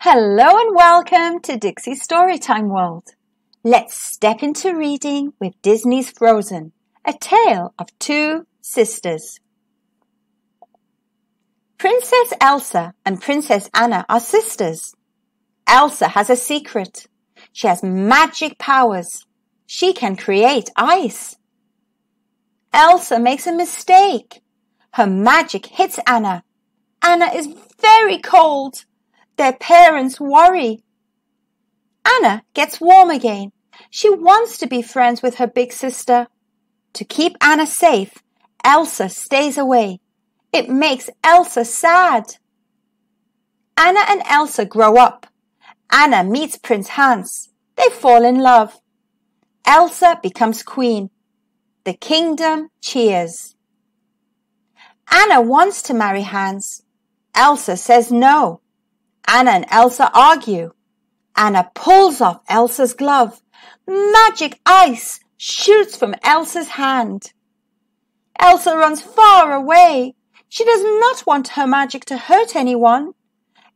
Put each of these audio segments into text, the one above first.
Hello and welcome to Dixie Storytime World. Let's step into reading with Disney's Frozen, a tale of two sisters. Princess Elsa and Princess Anna are sisters. Elsa has a secret. She has magic powers. She can create ice. Elsa makes a mistake. Her magic hits Anna. Anna is very cold their parents worry. Anna gets warm again. She wants to be friends with her big sister. To keep Anna safe, Elsa stays away. It makes Elsa sad. Anna and Elsa grow up. Anna meets Prince Hans. They fall in love. Elsa becomes queen. The kingdom cheers. Anna wants to marry Hans. Elsa says no. Anna and Elsa argue. Anna pulls off Elsa's glove. Magic ice shoots from Elsa's hand. Elsa runs far away. She does not want her magic to hurt anyone.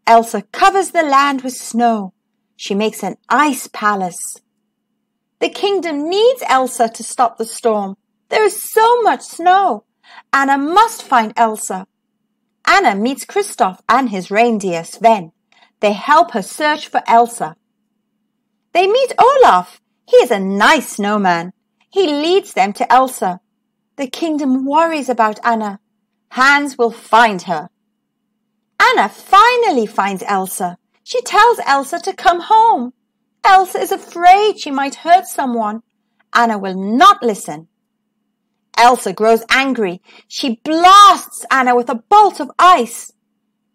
Elsa covers the land with snow. She makes an ice palace. The kingdom needs Elsa to stop the storm. There is so much snow. Anna must find Elsa. Anna meets Kristoff and his reindeer Sven. They help her search for Elsa. They meet Olaf. He is a nice snowman. He leads them to Elsa. The kingdom worries about Anna. Hans will find her. Anna finally finds Elsa. She tells Elsa to come home. Elsa is afraid she might hurt someone. Anna will not listen. Elsa grows angry. She blasts Anna with a bolt of ice.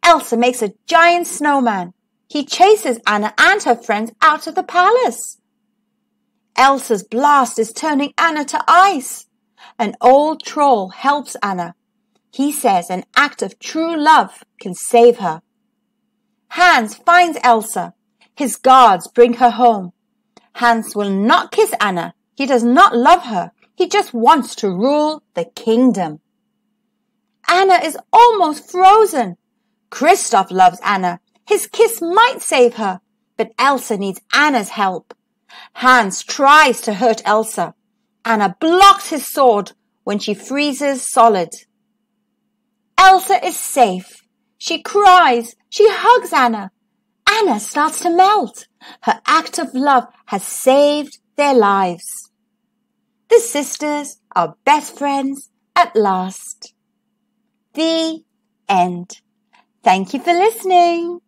Elsa makes a giant snowman. He chases Anna and her friends out of the palace. Elsa's blast is turning Anna to ice. An old troll helps Anna. He says an act of true love can save her. Hans finds Elsa. His guards bring her home. Hans will not kiss Anna. He does not love her. He just wants to rule the kingdom. Anna is almost frozen. Kristoff loves Anna. His kiss might save her, but Elsa needs Anna's help. Hans tries to hurt Elsa. Anna blocks his sword when she freezes solid. Elsa is safe. She cries. She hugs Anna. Anna starts to melt. Her act of love has saved their lives. The sisters are best friends at last. The end. Thank you for listening.